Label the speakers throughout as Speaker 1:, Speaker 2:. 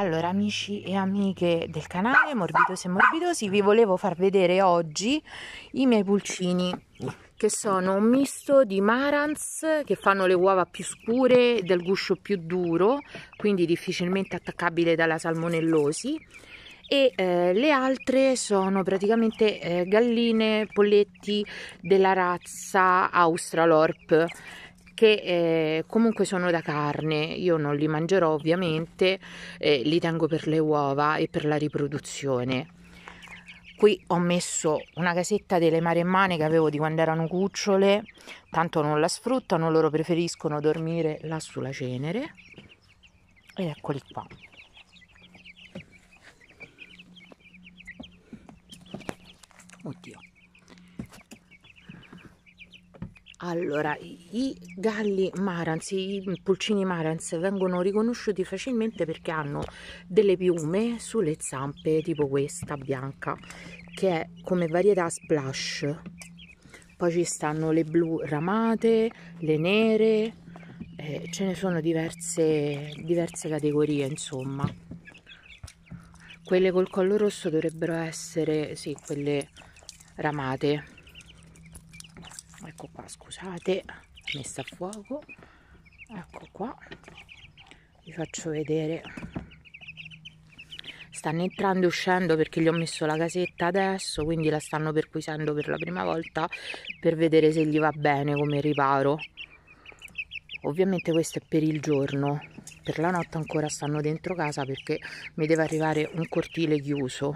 Speaker 1: Allora, amici e amiche del canale Morbidosi e Morbidosi, vi volevo far vedere oggi i miei pulcini, che sono un misto di marans, che fanno le uova più scure, del guscio più duro, quindi difficilmente attaccabile dalla salmonellosi, e eh, le altre sono praticamente eh, galline, polletti della razza Australorp che eh, comunque sono da carne, io non li mangerò ovviamente, eh, li tengo per le uova e per la riproduzione. Qui ho messo una casetta delle maremmane che avevo di quando erano cucciole, tanto non la sfruttano, loro preferiscono dormire là sulla cenere. Ed eccoli qua. Oddio. Allora, i galli marans, i pulcini marans vengono riconosciuti facilmente perché hanno delle piume sulle zampe, tipo questa bianca, che è come varietà splash. Poi ci stanno le blu ramate, le nere, eh, ce ne sono diverse, diverse categorie, insomma. Quelle col collo rosso dovrebbero essere, sì, quelle ramate ecco qua scusate messa a fuoco ecco qua vi faccio vedere stanno entrando e uscendo perché gli ho messo la casetta adesso quindi la stanno perquisendo per la prima volta per vedere se gli va bene come riparo ovviamente questo è per il giorno per la notte ancora stanno dentro casa perché mi deve arrivare un cortile chiuso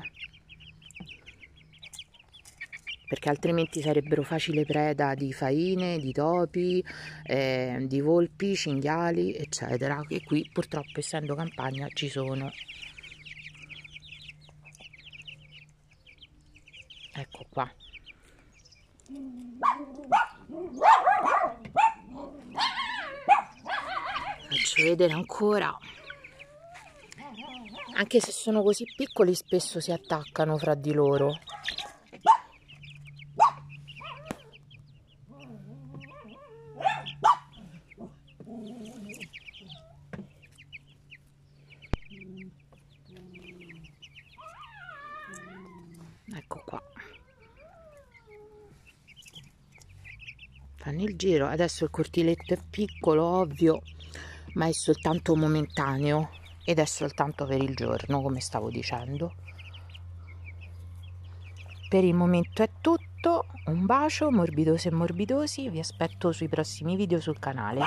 Speaker 1: perché altrimenti sarebbero facile preda di faine, di topi, eh, di volpi, cinghiali, eccetera, che qui purtroppo essendo campagna ci sono. Ecco qua. Faccio vedere ancora anche se sono così piccoli spesso si attaccano fra di loro anni il giro adesso il cortiletto è piccolo ovvio ma è soltanto momentaneo ed è soltanto per il giorno come stavo dicendo per il momento è tutto un bacio morbidosi e morbidosi vi aspetto sui prossimi video sul canale